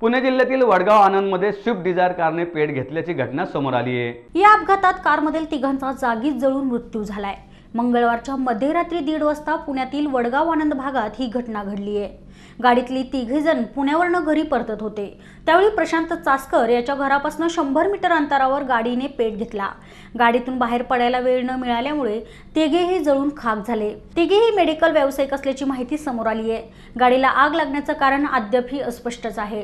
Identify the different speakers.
Speaker 1: पुणे जिल्ह्यातील Vadgaon आनंदमध्ये Swift Dzire कारने पेट घेतल्याची घटना समोर आली आहे
Speaker 2: या अपघातात कारमधील तिघांचा जागीच जळून मृत्यू झालाय मंगळवारच्या मध्यरात्री दीड वाजता पुण्यातील वडगाव आनंद भागात ही घटना घडली आहे गाडीतली तिघे जण पुण्यावरनं घरी परतत होते त्यावेळी प्रशांत चासकर याच्या घरापासून शंभर मीटर अंतरावर गाडीने पेट घेतला गाडीतून बाहेर पडायला वेळ न मिळाल्यामुळे तिघेही जळून खाक झाले तिघेही मेडिकल व्यावसायिक असल्याची माहिती समोर आली आहे गाडीला आग लागण्याचं कारण अद्यापही अस्पष्टच आहे